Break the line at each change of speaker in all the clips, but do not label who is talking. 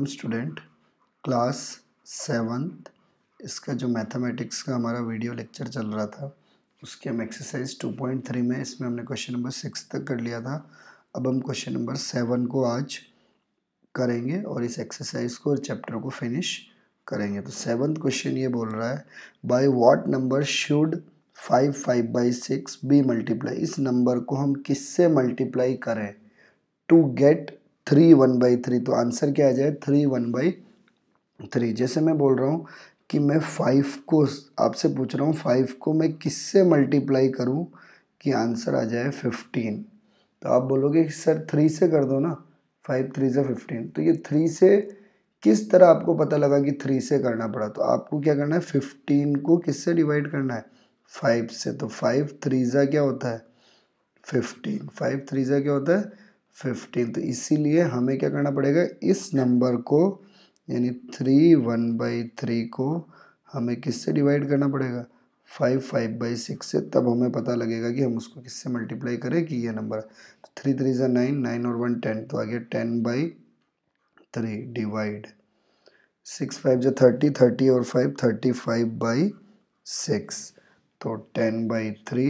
welcome student class seventh इसका जो mathematics का हमारा वीडियो लेक्चर चल रहा था उसके हम एक्सरसाइज 2.3 में इसमें हमने क्वेश्चन नंबर सिक्स तक कर लिया था अब हम क्वेश्चन नंबर सेवन को आज करेंगे और इस एक्सरसाइज को और चैप्टर को फिनिश करेंगे तो सेवन्थ क्वेश्चन ये बोल रहा है by what number should five five by six be multiply इस नंबर को हम किससे मल्टीप्लाई करें to get three one by three तो आंसर क्या आ जाए थ्री वन बाई थ्री जैसे मैं बोल रहा हूँ कि मैं फाइव को आपसे पूछ रहा हूँ फाइव को मैं किससे मल्टीप्लाई करूँ कि आंसर आ जाए फिफ्टीन तो आप बोलोगे कि सर थ्री से कर दो ना फाइव थ्री से फिफ्टीन तो ये थ्री से किस तरह आपको पता लगा कि थ्री से करना पड़ा तो आपको क्या करना है फिफ्टीन को किससे डिवाइड करना है फाइव से तो फाइव थ्री ज़ा क्या होता है फिफ्टीन फाइव थ्री ज़ा क्या होता है फिफ्टीन तो इसीलिए हमें क्या करना पड़ेगा इस नंबर को यानी थ्री वन बाई थ्री को हमें किससे डिवाइड करना पड़ेगा फाइव फाइव बाई सिक्स से तब हमें पता लगेगा कि हम उसको किससे मल्टीप्लाई करें कि ये नंबर तो थ्री थ्री ज़ा नाइन नाइन और वन टेन तो आ गया ten by three divide six five जो थर्टी थर्टी और five thirty five by six तो टेन बाई थ्री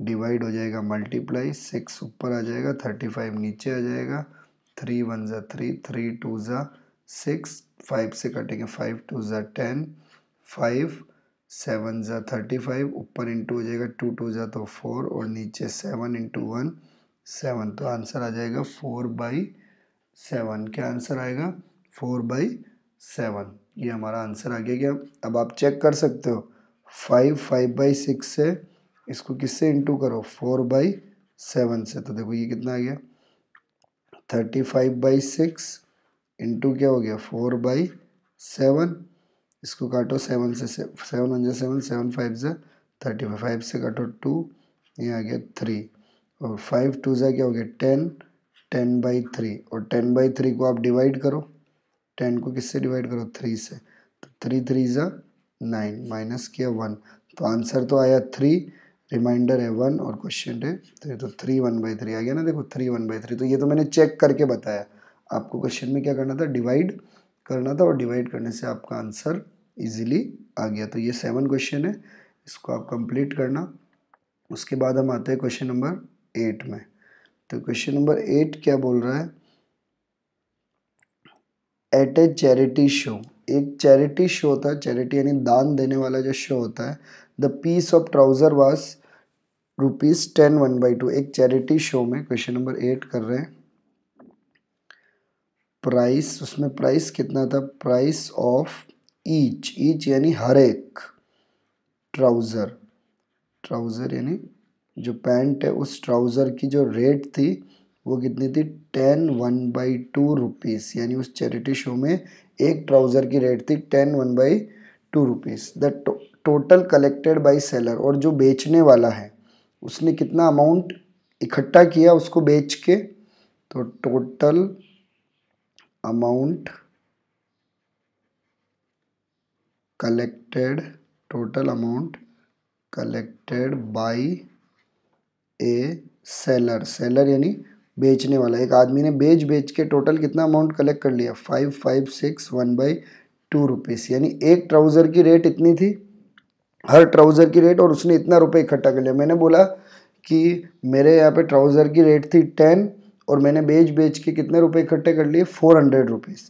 डिवाइड हो जाएगा मल्टीप्लाई सिक्स ऊपर आ जाएगा थर्टी फाइव नीचे आ जाएगा थ्री वन ज़ा थ्री थ्री टू ज़ा सिक्स फाइव से कटेंगे फाइव टू ज़ा टेन फाइव सेवन ज़ा थर्टी फाइव ऊपर इंटू हो जाएगा टू टू ज़ा तो फोर और नीचे सेवन इंटू वन सेवन तो आंसर आ जाएगा फोर बाई सेवन क्या आंसर आएगा फोर बाई सेवन ये हमारा आंसर आ गया क्या अब आप चेक कर सकते हो फाइव फाइव बाई सिक्स से इसको किससे इंटू करो फोर बाई सेवन से तो देखो ये कितना आ गया thirty five by six into क्या हो गया फोर बाई सेवन इसको काटो सेवन से seven hundred seven seven five से थर्टी फाइव फाइव से काटो टू ये आ गया थ्री और फाइव टू से क्या हो गया टेन टेन बाई थ्री और टेन बाई थ्री को आप डिवाइड करो टेन को किससे डिवाइड करो थ्री से तो थ्री थ्री ज़ा नाइन माइनस किया वन तो आंसर तो आया थ्री रिमाइंडर है वन और क्वेश्चन है तो तो थ्री वन बाई थ्री आ गया ना देखो थ्री वन बाई थ्री तो ये तो मैंने चेक करके बताया आपको क्वेश्चन में क्या करना था डिवाइड करना था और डिवाइड करने से आपका आंसर इजीली आ गया तो ये सेवन क्वेश्चन है इसको आप कंप्लीट करना उसके बाद हम आते हैं क्वेश्चन नंबर एट में तो क्वेश्चन नंबर एट क्या बोल रहा है एट ए चैरिटी शो एक चैरिटी शो होता है चैरिटी यानी दान देने वाला जो शो होता है the piece of trouser was rupees ten one by two एक चैरिटी शो में क्वेश्चन नंबर एट कर रहे हैं प्राइस उसमें प्राइस कितना था प्राइस ऑफ ईच ईच यानी हर एक ट्राउज़र ट्राउज़र यानी जो पैंट है उस ट्राउज़र की जो रेट थी वो कितनी थी ten one by two rupees यानी उस चैरिटी शो में एक ट्राउज़र की रेट थी ten one by two rupees the total collected by seller और जो बेचने वाला है उसने कितना अमाउंट इकट्ठा किया उसको बेच के तो total amount collected total amount collected by a seller seller यानी बेचने वाला एक आदमी ने बेच बेच के टोटल कितना अमाउंट कलेक्ट कर लिया five five six one by two rupees यानी एक ट्राउज़र की रेट इतनी थी हर ट्राउज़र की रेट और उसने इतना रुपए इकट्ठा कर लिया मैंने बोला कि मेरे यहाँ पे ट्राउज़र की रेट थी टेन और मैंने बेच बेच के कितने रुपए इकट्ठे कर लिए फोर हंड्रेड रुपीज़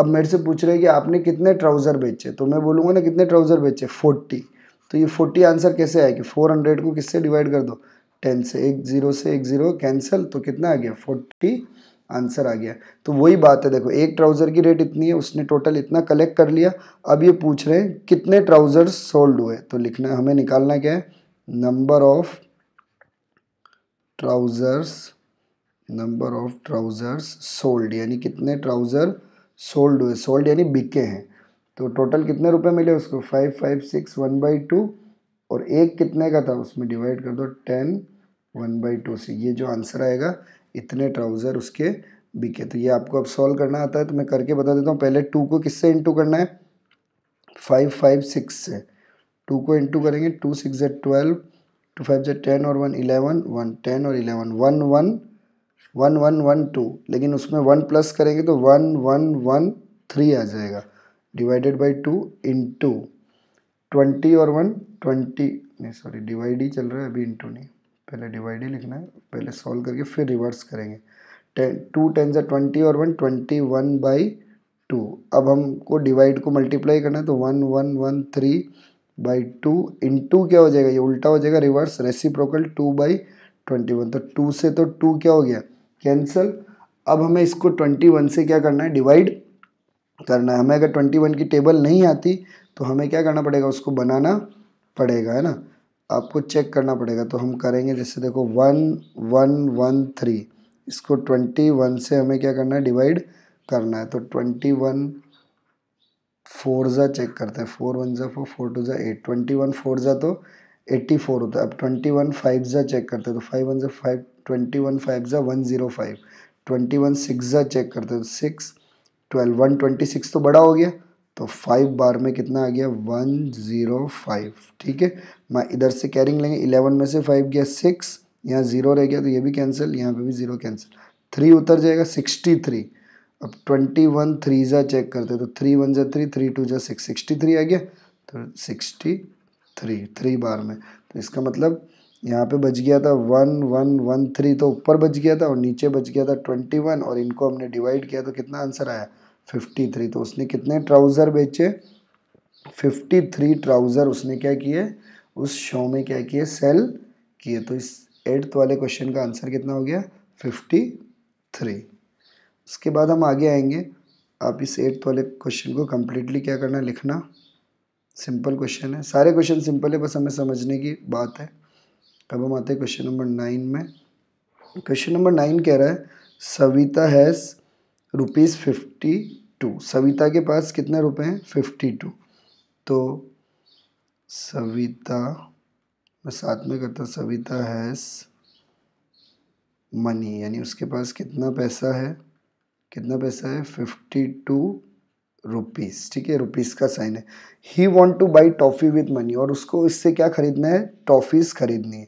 अब मेरे से पूछ रहे हैं कि आपने कितने ट्राउज़र बेचे तो मैं बोलूँगा ना कितने ट्राउज़र बेचे फोर्टी तो ये फोर्टी आंसर कैसे आया कि फोर हंड्रेड को किससे डिवाइड कर दो टेन से एक ज़ीरो से एक ज़ीरो कैंसिल तो कितना आ गया फोर्टी आंसर आ गया तो वही बात है देखो एक ट्राउज़र की रेट इतनी है उसने टोटल इतना कलेक्ट कर लिया अब ये पूछ रहे हैं कितने ट्राउज़र्स सोल्ड हुए तो लिखना हमें निकालना क्या है number of trousers number of trousers sold यानी कितने ट्राउज़र सोल्ड हुए सोल्ड यानी बिके हैं तो टोटल कितने रुपए मिले उसको five five six one by two और एक कितने का था उसमें डिवाइड कर दो टेन वन बाई टू से ये जो आंसर आएगा इतने ट्राउज़र उसके बिके तो ये आपको अब सॉल्व करना आता है तो मैं करके बता देता हूँ पहले टू को किससे इंटू करना है फाइव फाइव सिक्स से टू को इंटू करेंगे टू सिक्स जै ट्वेल्व टू फाइव जै टेन और वन इलेवन वन टेन और eleven one one one one one two लेकिन उसमें वन प्लस करेंगे तो वन वन वन थ्री आ जाएगा divided by two into twenty और वन ट्वेंटी नहीं सॉरी डिवाइड ही चल रहा है अभी इंटू नहीं पहले डिवाइड ही लिखना है पहले सॉल्व करके फिर रिवर्स करेंगे टेन टू टेन से ट्वेंटी और one twenty one by two अब हमको डिवाइड को मल्टीप्लाई करना है तो one one one three by two into क्या हो जाएगा ये उल्टा हो जाएगा reverse reciprocal two by twenty one तो टू से तो टू क्या हो गया कैंसल अब हमें इसको ट्वेंटी वन से क्या करना है डिवाइड करना है हमें अगर ट्वेंटी वन की टेबल नहीं आती तो हमें क्या करना पड़ेगा उसको बनाना पड़ेगा है ना आपको चेक करना पड़ेगा तो हम करेंगे जैसे देखो वन वन वन थ्री इसको ट्वेंटी वन से हमें क्या करना है डिवाइड करना है तो ट्वेंटी वन फोर ज़ा चेक करते हैं फोर वन ज़ा फोर फोर टू ज़ा एट ट्वेंटी वन फोर ज़ा तो एट्टी फोर होता है अब ट्वेंटी वन फाइव ज़ा चेक करते हैं तो फाइव वन ज़ा फाइव ट्वेंटी वन फाइव ज़ा one zero five twenty one six ज़ा चेक करते हैं तो six twelve one twenty six तो बड़ा हो गया तो फाइव बार में कितना आ गया वन ज़ीरो फाइव ठीक है मैं इधर से कैरिंग लेंगे इलेवन में से फाइव गया सिक्स यहाँ ज़ीरो रह गया तो ये भी कैंसिल यहाँ पे भी ज़ीरो कैंसिल थ्री उतर जाएगा सिक्सटी थ्री अब ट्वेंटी वन थ्री ज़ा चेक करते तो थ्री वन ज़ा थ्री थ्री टू ज़ा सिक्स सिक्सटी थ्री आ गया तो सिक्सटी थ्री थ्री बार में तो इसका मतलब यहाँ पे बच गया था वन वन वन थ्री तो ऊपर बच गया था और नीचे बच गया था ट्वेंटी वन और इनको हमने डिवाइड किया तो कितना आंसर आया फिफ्टी थ्री तो उसने कितने ट्राउज़र बेचे फिफ्टी थ्री ट्राउज़र उसने क्या किए उस शो में क्या किए सेल किए तो इस एट्थ वाले क्वेश्चन का आंसर कितना हो गया फिफ्टी थ्री उसके बाद हम आगे आएंगे आप इस एट्थ वाले क्वेश्चन को कम्प्लीटली क्या करना लिखना सिंपल क्वेश्चन है सारे क्वेश्चन सिंपल है बस हमें समझने की बात है अब हम आते हैं क्वेश्चन नंबर नाइन में क्वेश्चन नंबर नाइन कह रहा है Savita has rupees fifty two Savita के पास कितने रुपए हैं फिफ्टी टू तो सविता मैं साथ में करता सविता हैज़ मनी यानी उसके पास कितना पैसा है कितना पैसा है फिफ्टी टू रुपीज़ ठीक है रुपीज़ का साइन है he want to buy toffee with money और उसको इससे क्या खरीदना है टॉफ़ीज़ खरीदनी है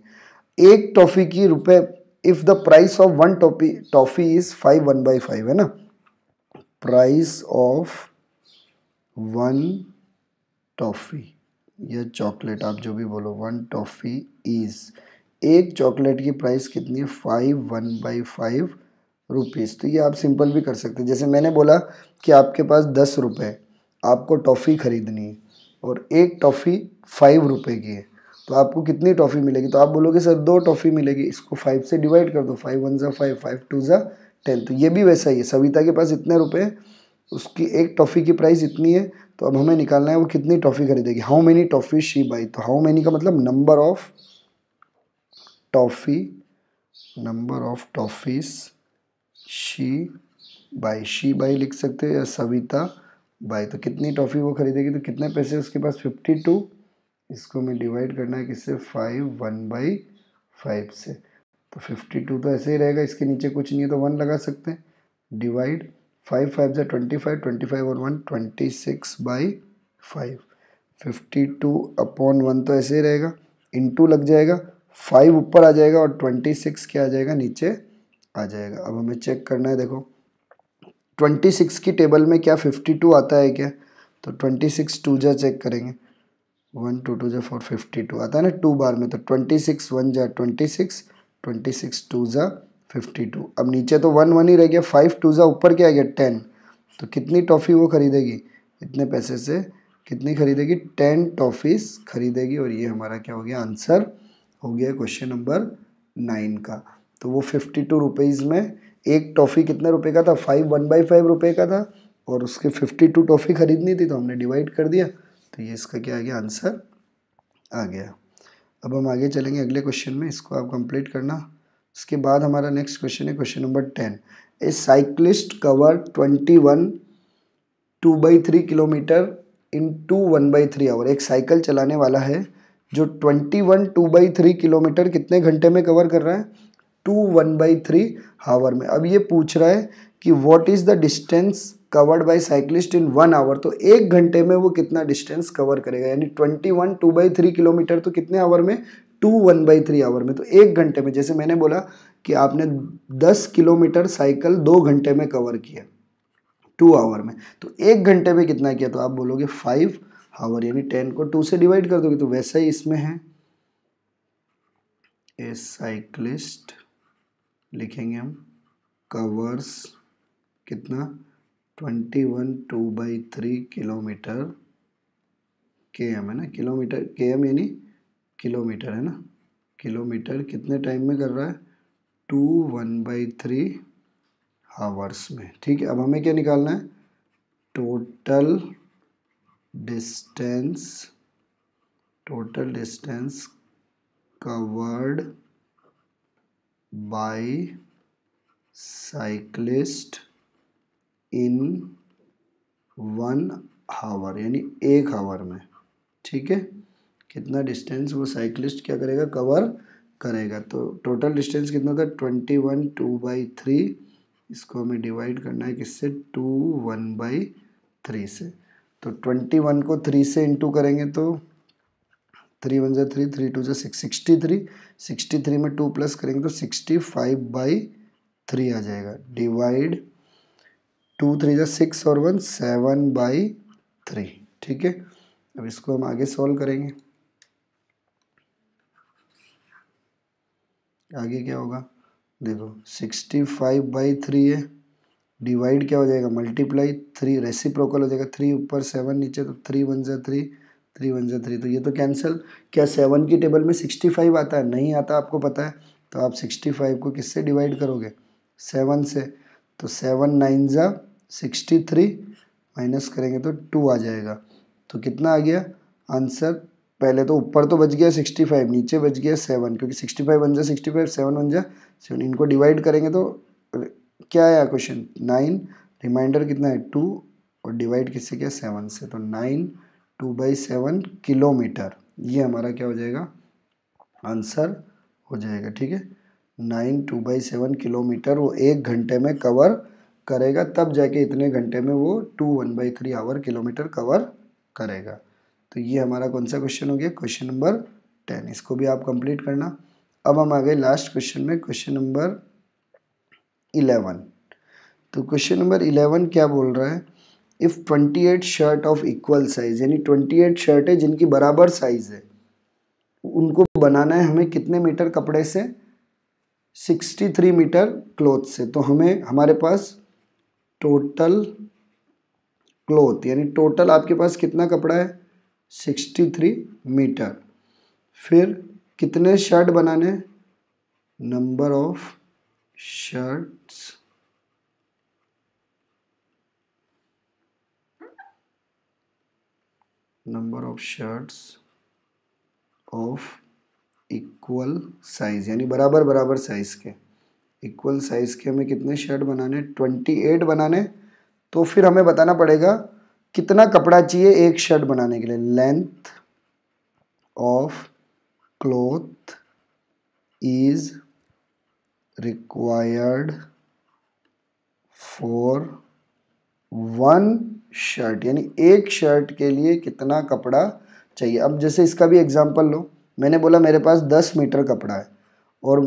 एक टॉफ़ी की रुपए if the price of one toffee toffee is five one by five है ना प्राइस ऑफ वन टॉफ़ी या चॉकलेट आप जो भी बोलो वन टॉफ़ी इज़ एक चॉकलेट की प्राइस कितनी है five one by five rupees तो ये आप सिंपल भी कर सकते हैं जैसे मैंने बोला कि आपके पास दस रुपये आपको टॉफ़ी ख़रीदनी है और एक टॉफ़ी फाइव रुपये की है तो आपको कितनी टॉफ़ी मिलेगी तो आप बोलोगे सर दो टॉफ़ी मिलेगी इसको फाइव से डिवाइड कर दो फाइव वन ज़ा फाइव फाइव टू ज़ा टेन तो ये भी वैसा ही है सविता के पास इतने रुपए उसकी एक टॉफ़ी की प्राइस इतनी है तो अब हमें निकालना है वो कितनी टॉफ़ी खरीदेगी how many toffee she buy तो हाउ मैनी का मतलब number of toffee number of toffees she buy she buy लिख सकते हो या सविता बाई तो कितनी टॉफ़ी वो खरीदेगी तो कितने पैसे उसके पास फिफ्टी टू इसको मैं डिवाइड करना है किससे फाइव वन बाई फाइव से तो फिफ्टी टू तो ऐसे ही रहेगा इसके नीचे कुछ नहीं है तो वन लगा सकते हैं डिवाइड फाइव फाइव से ट्वेंटी फाइव ट्वेंटी फाइव और one twenty six by five fifty two upon one तो ऐसे ही रहेगा टू लग जाएगा फाइव ऊपर आ जाएगा और ट्वेंटी सिक्स क्या आ जाएगा नीचे आ जाएगा अब हमें चेक करना है देखो ट्वेंटी सिक्स की टेबल में क्या फिफ्टी टू आता है क्या तो ट्वेंटी सिक्स टू जा चेक करेंगे वन टू टू जा फोर फिफ्टी टू आता है ना टू बार में तो ट्वेंटी सिक्स वन जा twenty six twenty six two ज़ा फिफ्टी टू अब नीचे तो वन वन ही रह गया फाइव टू ज़ा ऊपर क्या आ गया टेन तो कितनी टॉफ़ी वो ख़रीदेगी इतने पैसे से कितनी ख़रीदेगी टेन टॉफ़ीज़ ख़रीदेगी और ये हमारा क्या हो गया आंसर हो गया क्वेश्चन नंबर नाइन का तो वो फिफ्टी टू रुपीज़ में एक टॉफ़ी कितने रुपए का था फाइव वन बाई फाइव रुपये का था और उसके फिफ्टी टू टॉफ़ी ख़रीदनी थी तो हमने डिवाइड कर दिया तो ये इसका क्या आ गया आंसर आ गया अब हम आगे चलेंगे अगले क्वेश्चन में इसको आप कंप्लीट करना उसके बाद हमारा नेक्स्ट क्वेश्चन है question number ten a cyclist cover twenty one two by three kilometre in two one by three hour एक साइकिल चलाने वाला है जो twenty one two by three kilometre कितने घंटे में कवर कर रहा है two one by three hour में अब ये पूछ रहा है कि what is the distance covered by cyclist in one hour तो एक घंटे में वो कितना डिस्टेंस कवर करेगा यानी twenty one two by three kilometre तो कितने आवर में two one by three hour में तो एक घंटे में जैसे मैंने बोला कि आपने दस किलोमीटर साइकिल दो घंटे में कवर किया टू आवर में तो एक घंटे में कितना किया तो आप बोलोगे फाइव आवर यानी टेन को टू से डिवाइड कर दोगे तो वैसा ही इसमें है ए साइकिलिस्ट लिखेंगे हम कवर्स कितना twenty one two by three kilometre K M है ना किलोमीटर के एम यानी किलोमीटर है ना किलोमीटर कितने टाइम में कर रहा है two one by three hours में ठीक है अब हमें क्या निकालना है total distance total distance covered by cyclist in one hour यानी एक हावर में ठीक है कितना डिस्टेंस वो साइकिलिस्ट क्या करेगा कवर करेगा तो टोटल डिस्टेंस कितना था twenty one two by three इसको हमें डिवाइड करना है किससे टू वन बाई थ्री से तो ट्वेंटी वन को थ्री से इंटू करेंगे तो थ्री वन जै थ्री थ्री टू जै six sixty three sixty three में टू प्लस करेंगे तो सिक्सटी फाइव बाई थ्री आ जाएगा डिवाइड टू थ्री जो सिक्स और वन सेवन बाई थ्री ठीक है अब इसको हम आगे सॉल्व करेंगे आगे क्या होगा देखो सिक्सटी फाइव बाई थ्री है डिवाइड क्या हो जाएगा मल्टीप्लाई थ्री रेसिप्रोकल हो जाएगा थ्री ऊपर सेवन नीचे तो थ्री वन जो थ्री थ्री वन जो थ्री तो ये तो कैंसिल क्या सेवन की टेबल में सिक्सटी फाइव आता है नहीं आता आपको पता है तो आप सिक्सटी फाइव को किससे डिवाइड करोगे सेवन से तो सेवन नाइन ज़ा सिक्सटी थ्री माइनस करेंगे तो टू आ जाएगा तो कितना आ गया आंसर पहले तो ऊपर तो बच गया सिक्सटी फाइव नीचे बच गया सेवन क्योंकि सिक्सटी फाइव वन जा सिक्सटी फाइव सेवन वन जा सेवन इनको डिवाइड करेंगे तो क्या आया क्वेश्चन नाइन रिमाइंडर कितना है टू और डिवाइड किससे किया सेवन से तो nine two by seven kilometre ये हमारा क्या हो जाएगा आंसर हो जाएगा ठीक है nine two by seven kilometre वो एक घंटे में कवर करेगा तब जाके इतने घंटे में वो two one by three hour kilometre cover करेगा तो ये हमारा कौन सा क्वेश्चन हो गया क्वेश्चन नंबर टेन इसको भी आप कंप्लीट करना अब हम आ गए लास्ट क्वेश्चन में क्वेश्चन नंबर इलेवन तो क्वेश्चन नंबर इलेवन क्या बोल रहा है if twenty eight shirt of equal size यानी ट्वेंटी एट शर्ट है जिनकी बराबर साइज़ है उनको बनाना है हमें कितने मीटर कपड़े से 63 मीटर क्लोथ से तो हमें हमारे पास टोटल क्लोथ यानी टोटल आपके पास कितना कपड़ा है 63 मीटर फिर कितने शर्ट बनाने number of shirts number of shirts of equal size यानी बराबर बराबर साइज के इक्वल साइज के हमें कितने शर्ट बनाने ट्वेंटी एट बनाने तो फिर हमें बताना पड़ेगा कितना कपड़ा चाहिए एक शर्ट बनाने के लिए length of cloth is required for one shirt यानी एक शर्ट के लिए कितना कपड़ा चाहिए अब जैसे इसका भी एग्जांपल लो मैंने बोला मेरे पास दस मीटर कपड़ा है और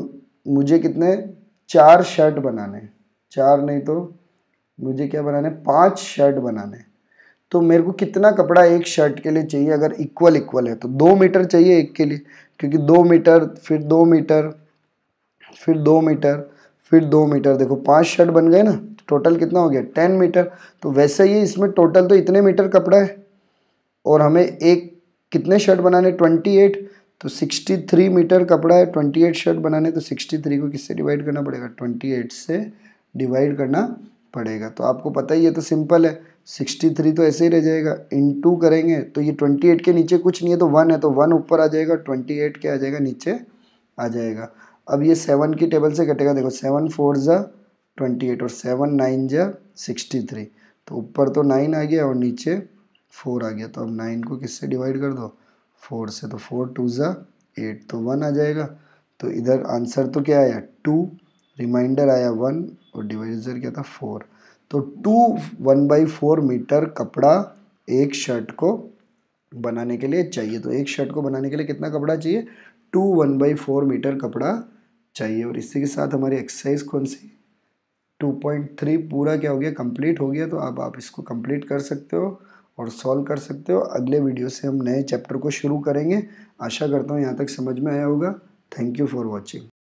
मुझे कितने चार शर्ट बनाने चार नहीं तो मुझे क्या बनाने पांच शर्ट बनाने तो मेरे को कितना कपड़ा एक शर्ट के लिए चाहिए अगर इक्वल इक्वल है तो दो मीटर चाहिए एक के लिए क्योंकि दो मीटर फिर दो मीटर फिर दो मीटर फिर दो मीटर देखो पांच शर्ट बन गए ना टोटल तो कितना हो गया टेन मीटर तो वैसे ही इसमें टोटल तो इतने मीटर कपड़ा है और हमें एक कितने शर्ट बनाने ट्वेंटी एट तो 63 मीटर कपड़ा है 28 शर्ट बनाने तो 63 को किससे डिवाइड करना पड़ेगा 28 से डिवाइड करना पड़ेगा तो आपको पता ही है तो सिंपल है 63 तो ऐसे ही रह जाएगा टू करेंगे तो ये 28 के नीचे कुछ नहीं है तो वन है तो वन ऊपर आ जाएगा 28 के आ जाएगा नीचे आ जाएगा अब ये सेवन की टेबल से कटेगा देखो सेवन फोर ज़ा ट्वेंटी एट और सेवन नाइन ज़ा सिक्सटी थ्री तो ऊपर तो नाइन आ गया और नीचे फोर आ गया तो अब नाइन को किससे डिवाइड कर दो फोर से तो फोर टू ज़ा एट तो वन आ जाएगा तो इधर आंसर तो क्या आया टू रिमाइंडर आया वन और डिवाइजर क्या था फोर तो two one by four metre कपड़ा एक शर्ट को बनाने के लिए चाहिए तो एक शर्ट को बनाने के लिए कितना कपड़ा चाहिए two one by four metre कपड़ा चाहिए और इसी के साथ हमारी एक्सरसाइज कौन सी टू पॉइंट थ्री पूरा क्या हो गया कंप्लीट हो गया तो अब आप इसको कंप्लीट कर सकते हो और सॉल्व कर सकते हो अगले वीडियो से हम नए चैप्टर को शुरू करेंगे आशा करता हूँ यहाँ तक समझ में आया होगा थैंक यू फॉर वॉचिंग